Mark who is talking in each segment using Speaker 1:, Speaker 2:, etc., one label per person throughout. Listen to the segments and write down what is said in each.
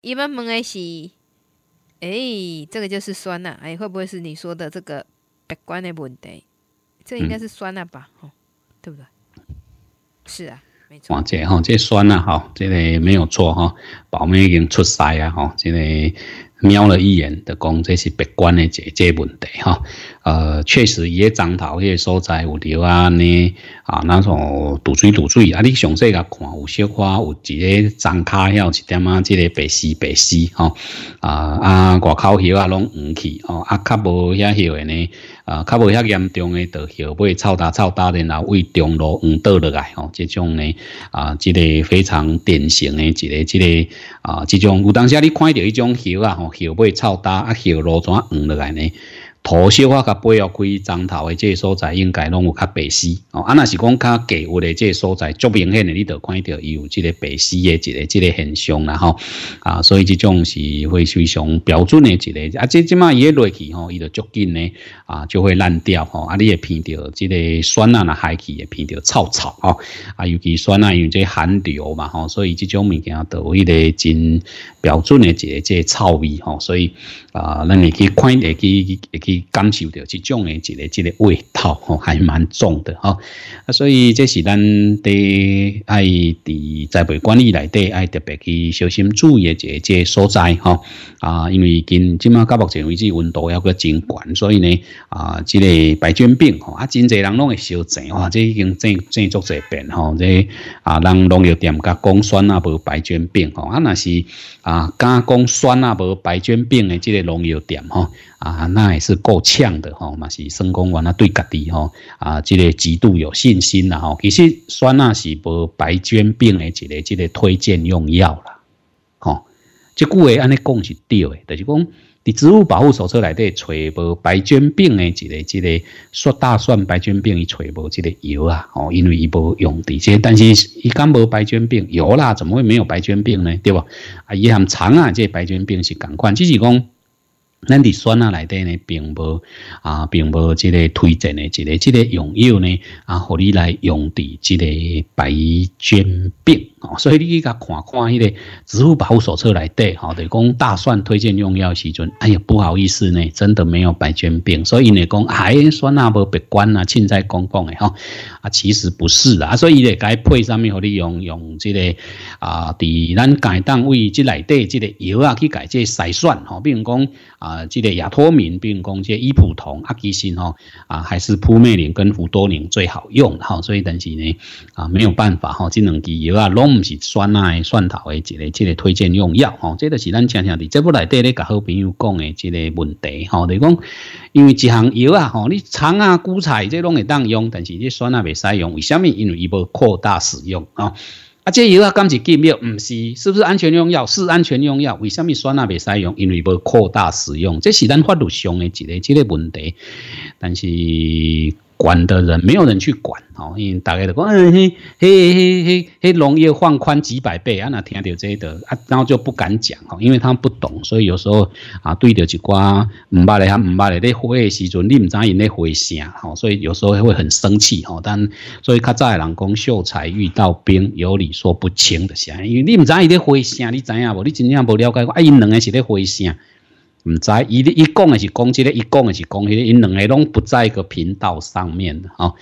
Speaker 1: 一般问的是，诶，这个就是酸呐，诶，会不会是你说的这个鼻观的问题？这应该是酸呐吧，吼、对不对？是啊，没错。王姐哈，这酸啊，哈，这里没有错哈，宝妹已经出塞啊哈，这里瞄了一眼，就讲这是鼻观的这这问题哈。呃，确实，伊诶樟头迄个所在有条啊，呢啊，那种堵嘴堵嘴啊，你详细甲看，有小花，有一个樟卡，还有一点啊，即个白丝白丝吼啊啊，外口迄啊，拢黄去哦啊，较无遐个呢啊，较无遐严重诶，豆迄尾臭大臭大，然后为中路黄倒落来吼，即种呢啊，即个非常典型诶，一个即个啊，即种有当时你看到一种叶啊，吼，叶尾臭大啊，路怎啊黄落来呢。土小化甲八育开枕头的这所在，应该拢有较白丝哦。啊，那是讲较低位的这所在，足明显你都看到有这个白丝的这个这个现象了哈。啊，所以这种是会非常标准的一个啊，这这嘛也落去吼，伊就足紧呢啊，就会烂掉吼。啊，你也闻到这个酸啊的海气也闻到臭臭吼。啊，尤其酸辣，因为这寒硫嘛吼，所以这种物件到位个真标准的一个这臭味吼，所以啊，那会去看的去。去感受到这种的这个这个味道吼，还蛮重的哈啊，所以这是咱的爱在培管理内底爱特别去小心注意的这这所在哈啊，因为今今马到目前为止温度要个真高，所以呢啊，这个白卷病吼啊，真济人拢会烧症哇，这已经正正做在变吼这啊，人农药店甲讲酸啊无白卷病吼啊，那是啊加工酸啊无白卷病的这个农药店吼，啊，那也是。够呛的吼，嘛是算讲完啊，对家己吼啊，这个极度有信心啦吼。其实酸啊是无白绢病的一个这个推荐用药啦吼。即句话安尼讲是对诶，就是讲伫植物保护手册内底找无白绢病的这个这个说大蒜白绢病伊找无这个药啊，哦，因为伊无用的。即但是伊敢无白绢病有啦，怎么会没有白绢病呢？对不？啊，也很长啊，这白绢病是共款，就是讲。咱伫选啊内底呢，并无啊，并无即个推荐嘅即个即个用药呢啊，互你来用伫即个白血病。哦，所以你去甲看看迄个《植物保护手册》来得，吼，就讲大蒜推荐用药时阵，哎呀，不好意思呢，真的没有白卷病，所以呢，讲还算阿无别管啊，凊在公讲的哈，啊，其实不是啦，所以呢，该配上面互你用用即个啊，伫咱各单位即里底即个药啊，去改这筛选，吼，比如讲啊，即个亚脱敏，并公这伊普酮阿基辛哦，啊，还是扑灭灵跟氟多灵最好用，好，所以但是呢，啊，没有办法，吼，这两支药啊，拢。毋是酸啊蒜头的一个，一个推荐用药，吼，这都是咱常常的。节目内底咧，甲好朋友讲的一个问题，吼，就讲因为一项药啊，吼，你葱啊、韭菜这拢会当用，但是你蒜啊未使用，为虾米？因为伊要扩大使用啊。啊，这药啊，敢是禁药？毋是，是不是安全用药？是安全用药，为虾米蒜啊未使用？因为要扩大使用，这是咱法律上的一个，一个问题，但是。管的人没有人去管，哦，因为大家都讲，嘿嘿嘿嘿嘿，农业放宽几百倍啊，那听到这一的啊，然后就不敢讲，哦，因为他们不懂，所以有时候啊，对着一挂唔捌的、他唔八的，你回的时阵，你唔知影你回声，哦，所以有时候会很生气，哦，但所以较早的人讲秀才遇到兵，有理说不清的声，因为你唔知影你回声，你知影无？你真正无了解过，啊，因人个是在回声。唔伊咧，一讲也是讲这个，一讲也是讲迄个，因两个拢不在一个频道上面的哈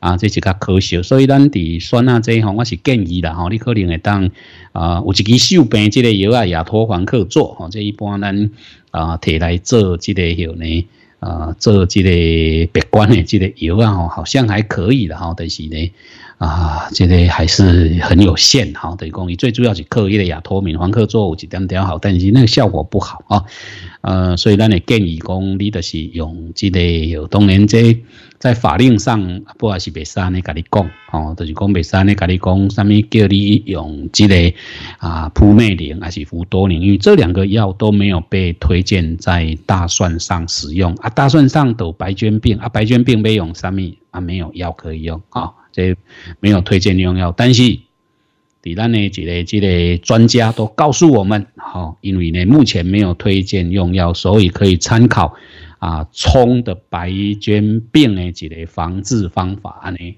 Speaker 1: 啊，这是较可惜。所以咱伫选啊这，哈，我是建议啦哈，你可能会当啊，有一支手病，这个药啊，亚托环克做哈，这一般咱啊提来做这个药呢，啊，做这个鼻管的这个药啊，好像还可以的哈，但是呢。啊，这个还是很有限哈。等于讲，你最主要是刻意的亚托敏黄克作物一点点好，但是那个效果不好啊。呃，所以咱也建议讲，你的是用这个，有然连子，在法令上不也是白山的跟你讲，哦，就是讲白山的跟你讲，上面叫你用这个啊扑灭灵还是福多灵，因为这两个药都没有被推荐在大蒜上使用啊。大蒜上都白菌病啊，白菌病没用什么啊，没有药可以用啊。这没有推荐用药，但是，底单呢，几类几类专家都告诉我们，哈，因为呢，目前没有推荐用药，所以可以参考啊，葱的白绢病的几类防治方法呢？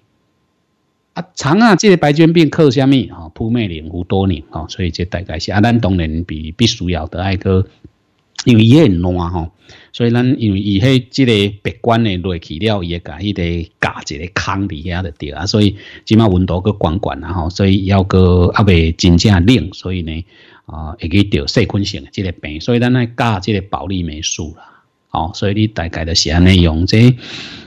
Speaker 1: 啊，常啊，这个白绢病靠什么啊？扑灭灵湖多年啊，所以这大概是啊，咱当然比必须要的爱个。因为伊很烂吼，所以咱因为伊迄即个别管诶落去了，伊会甲伊个架一个空伫遐就对啊。所以即满温度阁悬悬啊吼，所以要阁也袂真正冷，所以呢啊，会去着细菌性即个病，所以咱来加即个保利霉素啦。吼，所以你大概是安尼用即。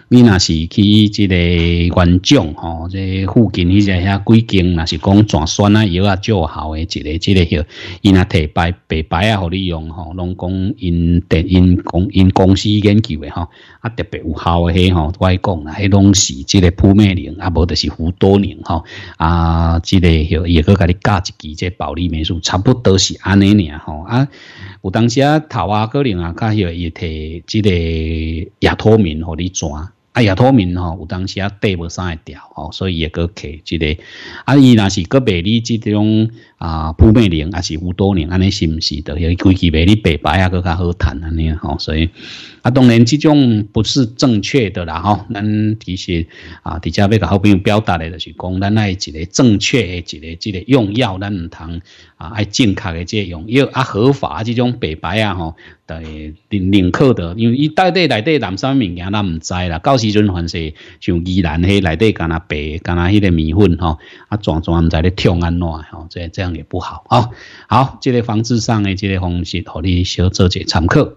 Speaker 1: 你若是去即个原种吼，即附近迄只遐几间，若是讲全酸啊、药啊，较好诶，一个即个许，伊若摕白白白啊，互你用吼，拢讲因得因公因公司研究诶吼，啊特别有效诶许吼，我讲啦，迄拢是即个扑灭灵啊，无就是活多灵吼啊，即个许也搁甲你教一支即保利霉素，差不多是安尼尔吼啊，有当时啊，头啊可能啊，加许会提即个亚托面互你抓。啊，也透明哦，有当时也缀不上来调哦，所以也搁客，即个啊伊若是个便理即种。啊，铺美灵还是乌多灵？安尼是唔是的？因为规矩袂哩白牌啊，更较好谈安尼吼。所以啊，当然这种不是正确的啦吼。咱其实啊，底下要个好朋友表达的就是讲，咱爱一个正确的一个，一个用药咱唔通啊，爱正确的这个用药啊，合法这种白牌啊吼，得认认可的。因为伊到底内底南山物件，咱唔知啦。到时阵还是像宜兰迄内底干阿白、干阿迄个面粉吼，啊，全装在咧跳安怎吼，这这。这样也不好啊。好，这类防治上的这类方式，让你小做些参考。